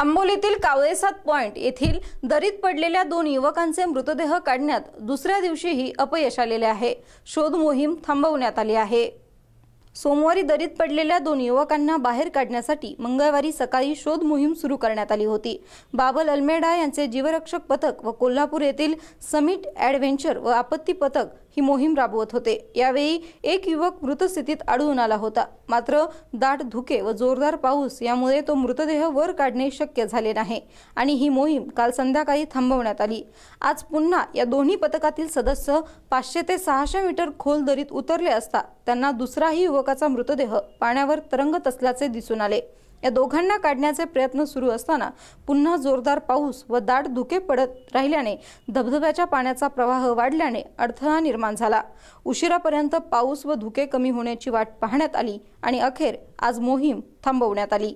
आंबोलीतील कावळेसात point येथील दरीत पडलेल्या दोन युवकांचे मृतदेह काढण्यात दुसऱ्या दिवशीही अपयश आलेले आहे शोध मोहीम थांबवण्यात आली आहे सोमवारी दरीत पडलेल्या दोन युवकांना बाहेर काढण्यासाठी मंगळवारी सकाळी शोध मोहीम सुरू करण्यात आली होती बाबल अल्मेडा यांचे जीवरक्षक पथक व कोल्हापूर येथील समिट ॲडव्हेंचर व आपत्ती पथक ही मोहीम राबवत होते यावेळी एक युवक मृतस्थितीत आढळून आला होता मात्र दाट धुके व जोरदार पाऊस यामुळे तो मृतदेह वर काढणे शक्य झाले नाही आणि ही मोहीम काल संध्याकाळी थांबवण्यात आली आज पुन्हा या दोन्ही पथकातील सदस्य पाचशे ते सहाशे मीटर खोल दरीत उतरले असता त्यांना दुसराही युवक युवकाचा मृतदेह पाण्यावर तरंगत असल्याचे दिसून आले या दोघांना काढण्याचे प्रयत्न सुरू असताना पुन्हा जोरदार पाऊस व दाट धुके पडत राहिल्याने धबधब्याच्या पाण्याचा प्रवाह वाढल्याने अडथळा निर्माण झाला उशिरापर्यंत पाऊस व धुके कमी होण्याची वाट पाहण्यात आली आणि अखेर आज मोहीम थांबवण्यात आली